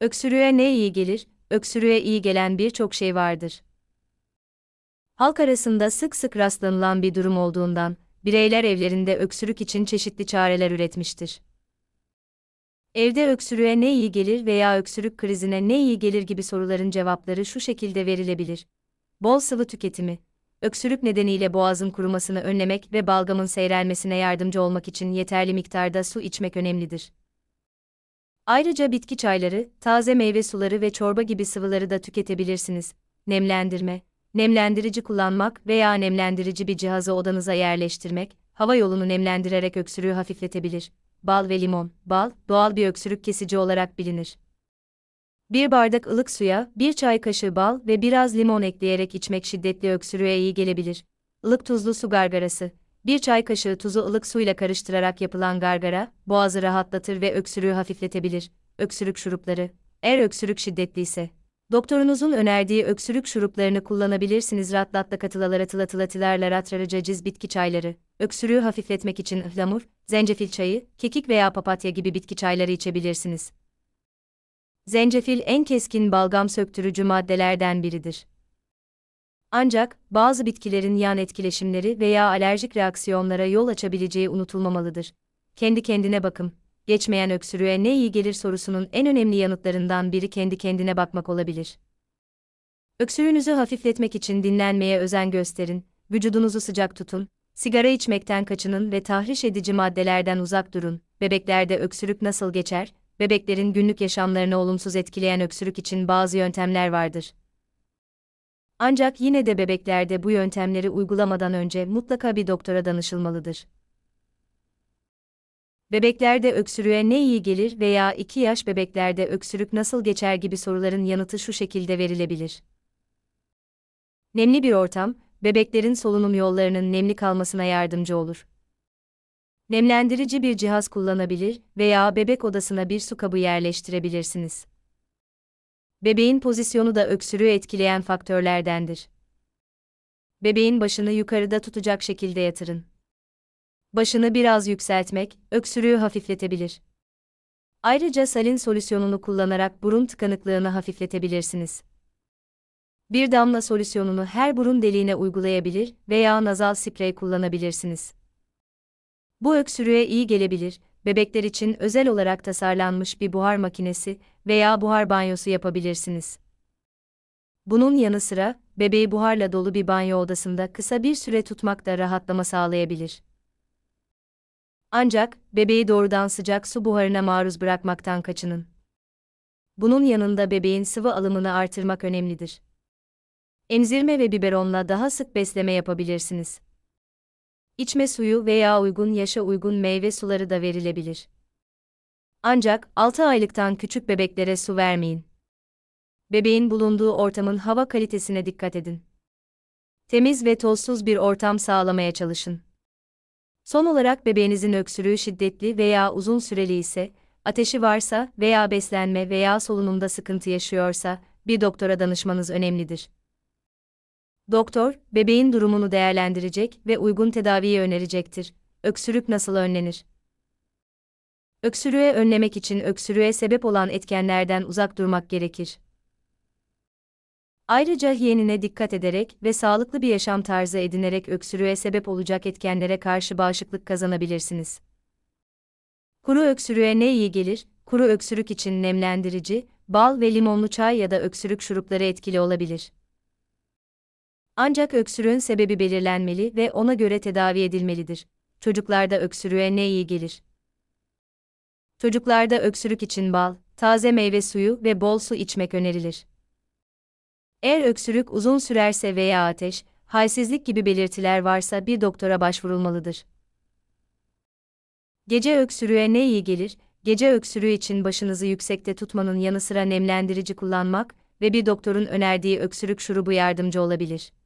Öksürüğe ne iyi gelir? Öksürüğe iyi gelen birçok şey vardır. Halk arasında sık sık rastlanılan bir durum olduğundan, bireyler evlerinde öksürük için çeşitli çareler üretmiştir. Evde öksürüğe ne iyi gelir veya öksürük krizine ne iyi gelir gibi soruların cevapları şu şekilde verilebilir. Bol sıvı tüketimi, öksürük nedeniyle boğazın kurumasını önlemek ve balgamın seyrelmesine yardımcı olmak için yeterli miktarda su içmek önemlidir. Ayrıca bitki çayları, taze meyve suları ve çorba gibi sıvıları da tüketebilirsiniz. Nemlendirme, nemlendirici kullanmak veya nemlendirici bir cihazı odanıza yerleştirmek, hava yolunu nemlendirerek öksürüğü hafifletebilir. Bal ve limon, bal, doğal bir öksürük kesici olarak bilinir. Bir bardak ılık suya, bir çay kaşığı bal ve biraz limon ekleyerek içmek şiddetli öksürüğe iyi gelebilir. Ilık tuzlu su gargarası, bir çay kaşığı tuzu ılık suyla karıştırarak yapılan gargara, boğazı rahatlatır ve öksürüğü hafifletebilir. Öksürük şurupları. Eğer öksürük şiddetliyse, doktorunuzun önerdiği öksürük şuruplarını kullanabilirsiniz. Ratlatla katılalar atılatilatılarla ratraracaciz bitki çayları. Öksürüğü hafifletmek için ıhlamur, zencefil çayı, kekik veya papatya gibi bitki çayları içebilirsiniz. Zencefil en keskin balgam söktürücü maddelerden biridir. Ancak, bazı bitkilerin yan etkileşimleri veya alerjik reaksiyonlara yol açabileceği unutulmamalıdır. Kendi kendine bakım. Geçmeyen öksürüğe ne iyi gelir sorusunun en önemli yanıtlarından biri kendi kendine bakmak olabilir. Öksürüğünüzü hafifletmek için dinlenmeye özen gösterin, vücudunuzu sıcak tutun, sigara içmekten kaçının ve tahriş edici maddelerden uzak durun. Bebeklerde öksürük nasıl geçer? Bebeklerin günlük yaşamlarını olumsuz etkileyen öksürük için bazı yöntemler vardır. Ancak yine de bebeklerde bu yöntemleri uygulamadan önce mutlaka bir doktora danışılmalıdır. Bebeklerde öksürüğe ne iyi gelir veya 2 yaş bebeklerde öksürük nasıl geçer gibi soruların yanıtı şu şekilde verilebilir. Nemli bir ortam, bebeklerin solunum yollarının nemli kalmasına yardımcı olur. Nemlendirici bir cihaz kullanabilir veya bebek odasına bir su kabı yerleştirebilirsiniz. Bebeğin pozisyonu da öksürüğü etkileyen faktörlerdendir. Bebeğin başını yukarıda tutacak şekilde yatırın. Başını biraz yükseltmek, öksürüğü hafifletebilir. Ayrıca salin solüsyonunu kullanarak burun tıkanıklığını hafifletebilirsiniz. Bir damla solüsyonunu her burun deliğine uygulayabilir veya nazal sprey kullanabilirsiniz. Bu öksürüğe iyi gelebilir bebekler için özel olarak tasarlanmış bir buhar makinesi veya buhar banyosu yapabilirsiniz. Bunun yanı sıra, bebeği buharla dolu bir banyo odasında kısa bir süre tutmak da rahatlama sağlayabilir. Ancak, bebeği doğrudan sıcak su buharına maruz bırakmaktan kaçının. Bunun yanında bebeğin sıvı alımını artırmak önemlidir. Emzirme ve biberonla daha sık besleme yapabilirsiniz içme suyu veya uygun yaşa uygun meyve suları da verilebilir. Ancak 6 aylıktan küçük bebeklere su vermeyin. Bebeğin bulunduğu ortamın hava kalitesine dikkat edin. Temiz ve tozsuz bir ortam sağlamaya çalışın. Son olarak bebeğinizin öksürüğü şiddetli veya uzun süreli ise, ateşi varsa veya beslenme veya solunumda sıkıntı yaşıyorsa bir doktora danışmanız önemlidir. Doktor, bebeğin durumunu değerlendirecek ve uygun tedaviyi önerecektir. Öksürük nasıl önlenir? Öksürüğe önlemek için öksürüğe sebep olan etkenlerden uzak durmak gerekir. Ayrıca yenine dikkat ederek ve sağlıklı bir yaşam tarzı edinerek öksürüğe sebep olacak etkenlere karşı bağışıklık kazanabilirsiniz. Kuru öksürüğe ne iyi gelir? Kuru öksürük için nemlendirici, bal ve limonlu çay ya da öksürük şurupları etkili olabilir. Ancak öksürüğün sebebi belirlenmeli ve ona göre tedavi edilmelidir. Çocuklarda öksürüğe ne iyi gelir? Çocuklarda öksürük için bal, taze meyve suyu ve bol su içmek önerilir. Eğer öksürük uzun sürerse veya ateş, halsizlik gibi belirtiler varsa bir doktora başvurulmalıdır. Gece öksürüğe ne iyi gelir? Gece öksürüğü için başınızı yüksekte tutmanın yanı sıra nemlendirici kullanmak ve bir doktorun önerdiği öksürük şurubu yardımcı olabilir.